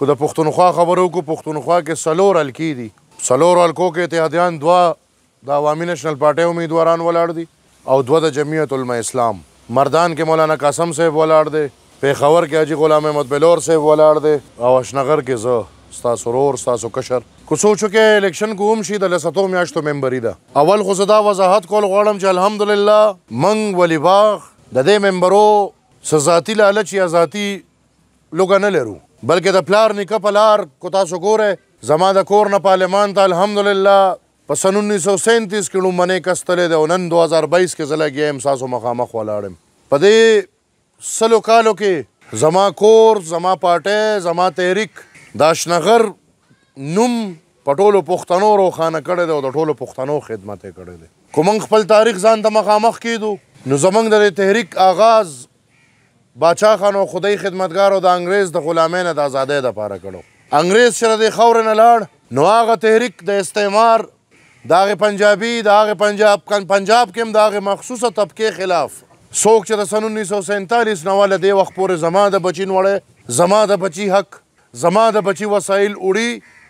کو د پښتونخوا خبرو کو پښتونخوا کې سلور الکی دي سلور الکو کې اتحادیان دوا د عوامي نېشنل پارټۍ امیدواران ولاړ دي او دوه د جمعیت علما اسلام مردان کې مولانا قاسم صاحب ولاړ دی پیښور کې حاجي غلام احمد بلور صاحب ولاړ دی او اشنغر کې زه ستاسو ورور ستاسو کشر کو سوچو کې الیکشن کوم شي د لساتو میاشتو ممبري ده اول خو زه دا وضاحت کول غواړم چې الحمدلله منګ ولی باغ د دې ممبرو سزاتی لالچ یا ذاتی لوګه نه لرو بلکې د پلار نیکه په لار کو تاسو ګوره زما د کور نه پارلمان ته الحمدلله په سن 1937 کې لومنه کستلې ده او نن 2022 کې زله ګیم ساسو مخامخ ولاړم په دې سلو کالو کې زما کور زما پاټه زما تحریک داشنغر نوم په ټولو پښتنو روخانه کړی دی او د ټولو پښتنو خدمت یې کړی دی کوم خپل تاریخ ځان ته مخامخ کیدو نو زمنګ د تحریک آغاز باچا خان او خدای خدمتګارو د انګريز د غلامین د ازادۍ د پاره کړو انګريز سره د خور نه لاړ نو هغه تحریک د استعمار داغه پنجابي داغه پنجاب کن پنجاب کې هم داغه مخصوصه طبقه خلاف څوک چې د سن 1947 نه ول دی وخت پورې زما د بچین وړه زما د بچی حق زما د بچی وسایل وړي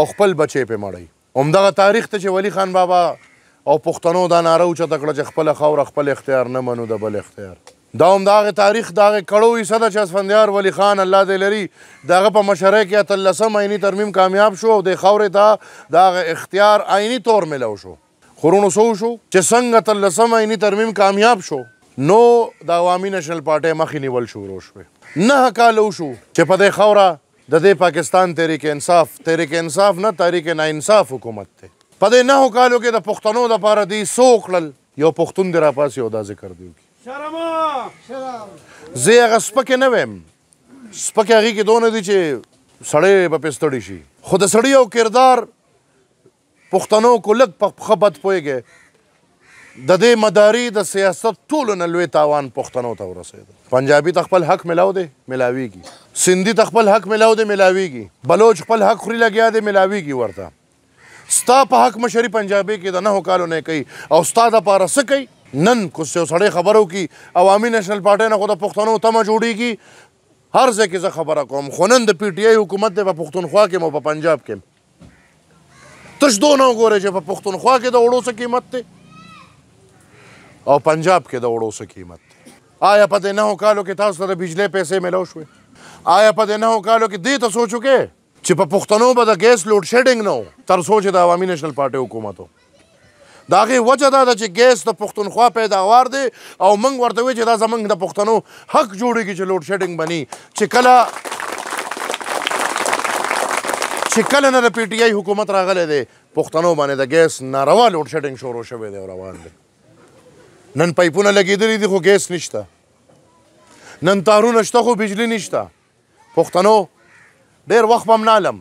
او خپل بچی په مړی همدغه تاریخ ته چې ولی خان بابا او پښتنو دا ناره اوچته کړه چې خپله خاوره خپل اختیار نه منو د بل اختیار دا هم دغه تاریخ دغه کړوي صدا چې اسفندیار ولی خان الله دې لري دغه په مشره کې اتلسم عینی ترمیم کامیاب شو او د خاورې ته دغه اختیار عینی طور ملو شو خورونو سو شو چې څنګه اتلسم عینی ترمیم کامیاب شو نو د عوامي نېشنل پارټۍ مخې نیول شروع شوې نه کالو شو چې په دې خوره د دې پاکستان تحریک انصاف تحریک انصاف نه تحریک نه انصاف حکومت ته په دې نه کالو کې د پښتنو د پاره دی سوکړل یو پښتون دی را پاسې او دا ذکر دی شرم زه هغه سپکه نه ویم سپکه هغې کې دونه دي چې سړی به پې ستړی شي خو د سړي او کردار پښتنو کو لږ په پخه بد پوهېږې د دې مداري د سیاست ټولو نه لوی تاوان پښتنو ته ورسېده پنجابي ته خپل حق ملاو دی ملاویږي سندي ته خپل حق ملاو دی ملاویږي بلوچ خپل حق خوري لګیا دی ملاویږي ورته ستا په حق مشري پنجابي کې د نهو کالو نه کوي او ستا دپاره څه کوي نن کو سړی خبرو کی عوامي نېشنل پارټۍ نه خو د پښتنو تمه جوړیږي هر ځای کې زه خبره کوم خو نن د پی ټی آی حکومت دی په پښتونخوا کې م په پنجاب کې تش دو نه وګورئ چې په پښتونخوا کې د وړو څه قیمت دی او پنجاب کې د وړو څه قیمت دی آیا په دې نهو کالو کې تاسو سره بجلی پیسې میلاو شوې آیا په دې نهو کالو کې دې ته سوچو کې چې په پښتنو به د ګیس لوډ شیډینګ نه تر سوچ د عوامي نېشنل پارټۍ حکومت و د هغې وجه دا ده چې ګیس د پښتونخوا پیداوار دی او موږ ورته وایو چې دا زموږ د پښتنو حق جوړیږي چې لوډ شیډنګ بني چې کله چې کله نه د پی ټی آی حکومت راغلی دی پښتنو باندې د ګیس ناروا لوډ شیډنګ شروع شوی دی او روان دی نن پایپونه لګېدلي دي خو ګیس نشته نن تارونه شته خو بجلی نشته پښتنو ډېر وخت به هم نالم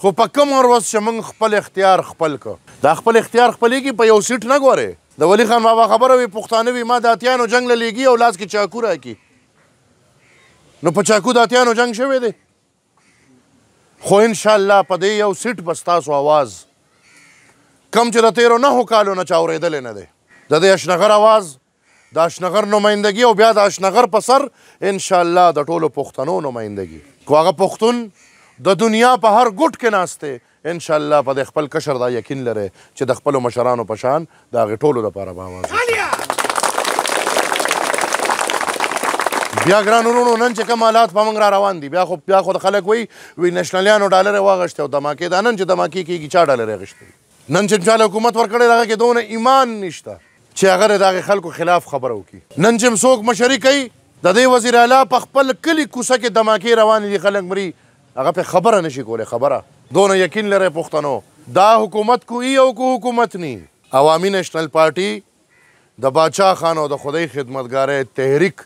خو په کوم ورځ چې موږ خپل اختیار خپل کو دا خپل اختیار خپلېږي په یو سیټ نه ګورې د ولی خان بابا خبره وي پښتانه وي ما د اتیانو جنګ لګي او لاس کې چاکو راکي نو په چاکو د اتیانو جنگ شوی دی خو ان شاء الله په دې یو سیټ بستاسو आवाज کم چې د تیرو نه کالو نه چا اورېدل نه دی د دې اشنغر आवाज د اشنغر نمائندګي او بیا د اشنغر په سر ان شاء الله د ټولو پښتنو نمائندګي کو هغه پښتون د دنیا په هر ګټ کې ناشته ان شاء الله په خپل کشر دا یقین لري چې د خپل مشرانو په شان دا غټولو لپاره به بیا ګران ورونو نن چې کوم حالات په موږ را روان دي بیا خو بیا خو خلک وی وی نېشنلیانو ډالر واغشته او دماکې دا نن چې دماکې کېږي چا ډالر غشته نن چې چا حکومت ورکړي راغی کې دونه ایمان نشته چې هغه د خلکو خلاف خبره وکړي نن چې څوک مشري کوي د دې وزیر اعلی په خپل کلی کوڅه کې دماکې روان دي خلک مري هغه په خبره نشي کوله خبره دونه یقین لري پښتنو دا حکومت کوي او کو حکومت ني عوامي نېشنل پارټي د باچا خان او د خدای خدمتګارې تحریک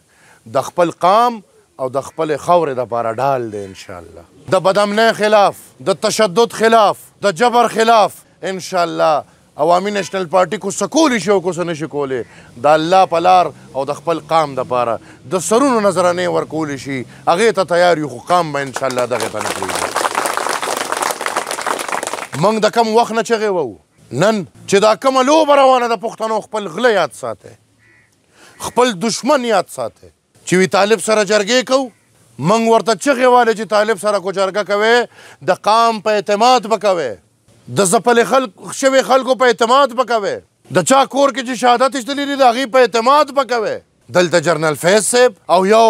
د خپل قام او د خپل خور د پاره ډال دی ان شاء الله د بدامنه خلاف د تشدد خلاف د جبر خلاف ان شاء الله عوامي نېشنل پارټي کو سکولی شي او کو نه شي کولی د الله په لار او د خپل قام دپاره د سرونو نظرانې ورکولی شي هغې ته تیار یو خو قام به انشاءالله دغې ته نه پرېږدي موږ د کم وخت نه چغې وو نن چې دا کومه لوبه روانه د پښتنو خپل غله یاد ساتئ خپل دشمن یاد ساتئ چې وی طالب سره جرګې کوو منګ ورته چغې والے چې طالب سره کو جرګه کوي د قام په اعتماد بکوي د زپل خلق شوی خلکو په اعتماد پکوي د چا کور کې چې شهادت اشتلی دی د هغې په اعتماد پکوي دلته جرنل فیض صاحب او یو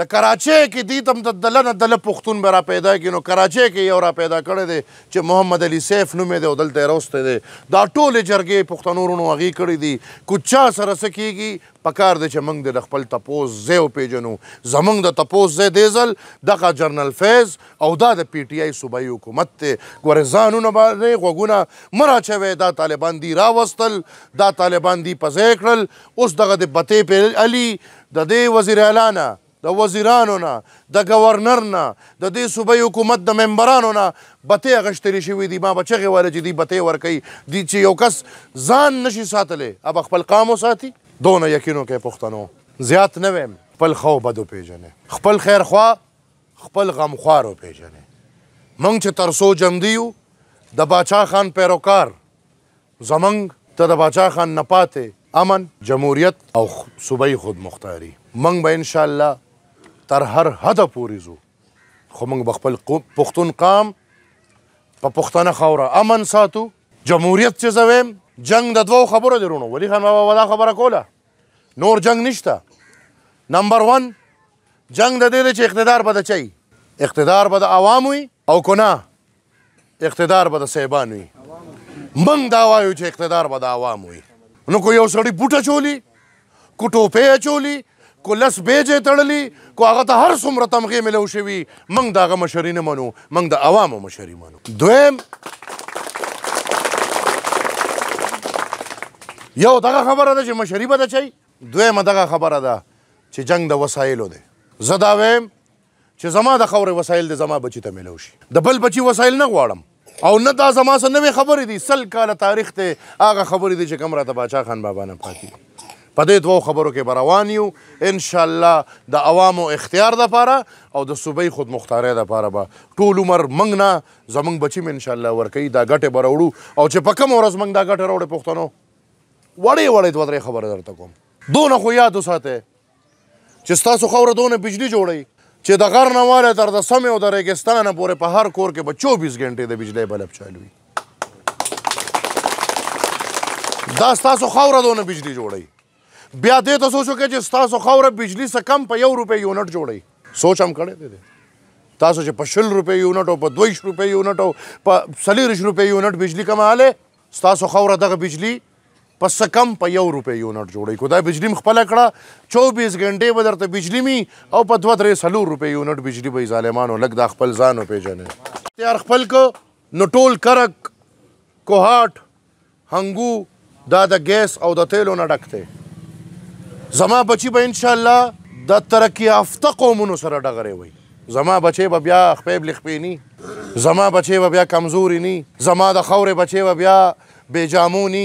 د کراچۍ کې دی تم د دله نه دله پښتون به را پیدا کړي نو کراچۍ کې یو را پیدا کړی دی چې محمد علي سیف نومې دی او دلته یې راوستی دی دا ټولې جرګې پښتنو وروڼو هغې کړي دي کوچا سره څه کېږي پکار دی چې موږ د خپل تپوس ځای وپېژنو زموږ د تپوس ځای دی ځل دغه جرنل فیض او دا د پی ټی آی صوبایي حکومت دی ګورې ځانونه باندې غوږونه مه راچوئ دا طالبان دی راوستل دا طالبان دی په ځای کړل اوس دغه د بتې پې علي د دې وزیر اعلانه د وزیرانو نه د گورنر نه د دې صوبې حکومت د ممبرانو نه بته غشتري شوی دی ما بچغه ولا چې دی بته ور کوي دی چې یو کس ځان نشي ساتلې اب خپل قام وساتي دونه یقینو کې پښتنو زیات نه ویم خپل خو بدو پیژنې خپل خیر خوا خپل غم خوارو پیژنې مونږ چې ترسو جمدیو د باچا خان پیروکار زمنګ ته د باچا خان نه پاتې امن جمهوریت او صوبې خود مختاری منګ به ان شاء الله تر هر حد پورې زو خو موږ خپل پښتون قام په پښتنه خوره امن ساتو جمهوریت چې زویم جنگ د دوو خبرو درونو ولی خان بابا ولا خبره کوله نور جنگ نشته نمبر 1 جنگ د دې چې اقتدار بده چي اقتدار بده عوام وي او کنه اقتدار بده سیبان وي منګ دا وایو چې اقتدار بده عوام وي نو کو یو سړی بوټه چولی کو ټوپه چولی کو لس بیجې تړلی کو هغه ته هر څومره تمغې ملو شوي موږ د هغه مشري نه منو موږ د عوامو مشري منو دویم یو دغه خبره ده چې مشري به دچی دویمه دغه خبره ده چې جنگ د وسایلو دی زه دا وایم چې زما د خاورې وسایل د زما بچی ته ملو شي د بل بچی وسایل نه غواړم او نه دا زما سره نوې خبرې دي سل کاله تاریخ ته هغه خبرې دي چې کوم راته باچا خان بابا نه پاتې په دې دوو خبرو کې بروان یو ان شاء الله د عوامو اختیار د پاره او د صوبې خود مختاری د پاره به ټول عمر منګ نه زمنګ بچیم ان شاء الله ورکې دا ګټه بروړو او چې په کوم ورځ منګ دا ګټه راوړې پښتنو وړې وړې دوه درې خبره درته کوم دونه خو یاد وساته چې ستاسو خوره دونه بجلی جوړي چې د غر نه واله تر د سمې او د ریګستانه پورې په هر کور کې به 24 غنټې د بجلی بلب چالو وي دا ستاسو خوره دونه بجلی جوړي بیا دې ته سوچو کې چې ستاسو خوره بجلی څخه کم په یو روپۍ یونټ جوړی سوچ هم کړی دی تاسو چې په شل روپۍ یونټ او په دویش روپۍ یونټ او په څلېرویشت روپۍ یونټ بجلی کماله ستاسو خوره دغه بجلی په څه کم په یو روپۍ یونټ جوړی خدای بجلی م خپله کړه چوبیس غنټې به درته بجلی می او په دوه درې څلور روپۍ یونټ بجلی به یې ظالمانو لږ دا خپل ځان وپېژنې اختیار خپل کو نو ټول کرک کوهاټ هنګو دا د ګیس او د تیلو نه ډک دی زما بچی به ان شاء الله د ترقی یافته قومونو سره ډغرې وي زما بچی به بیا خپېب لخپې نی زما بچی به بیا کمزوري نی زما د خورې بچی به بیا بې جامو نی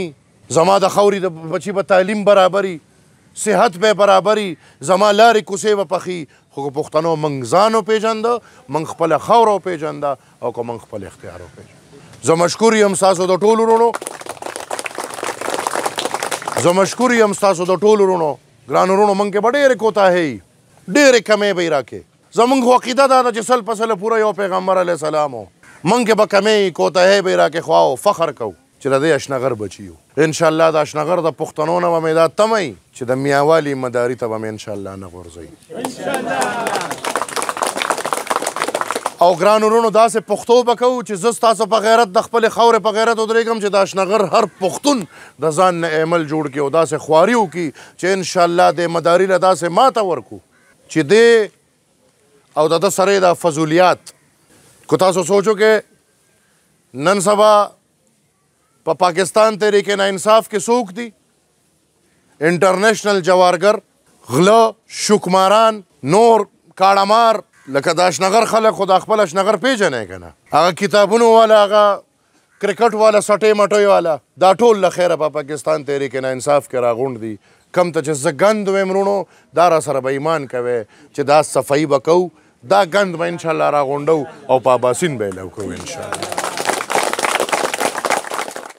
زما د خورې د بچی به تعلیم برابري صحت به برابري زما لارې کوڅې به پخې خو پښتنو منګ ځانو پیژند منګ خپل خورو پیژند او کوم منګ خپل اختیارو پیژند زه مشکور یم تاسو د ټولو رونو زه مشکور یم تاسو د ټولو رونو ګران ورونو مونږ کې ډېرې کوتاهۍ ډېرې کمې به یې راکې زمونږ خو عقیده دا ده چې سل په سله پوره یو پیغمبر علیه السلام و مونږ کې به کمې کوتاهۍ به یې راکې خو فخر کوو چې د اشنغر بچي یو ان شاء الله د اشنغر د پښتنو نه مې دا تمه چې د میاوالي مداري ته به مې ان شاء الله نه غورځي ان شاء الله او ګران ورونو داسې پښتو بکاو چې زه تاسو په غیرت د خپل خاورې په غیرت ودرېږم چې د اشنغر هر پښتون د ځان نه عمل جوړ کې او داسې خواري وکړي چې ان شاء الله د مداري له داسې ماته ورکو چې دې او د سره د فضولیات کو تاسو سوچو کې نن سبا په پا پاکستان تحریک نه انصاف کې څوک دي انټرنیشنل جوارګر غله شکماران نور کاړمار لکه دا شنغر خلک خو د خپل شنغر پیژنې کنه هغه کتابونو والا هغه کرکټ والا سټې مټوي والا دا ټول له خیره په پاکستان تحریک نه انصاف کرا غونډ دي کم ته چې زګند وې مرونو دا را سره به ایمان کوي چې دا صفائی وکاو دا غند به ان شاء الله را غونډو او په باسین به لو کوو ان شاء الله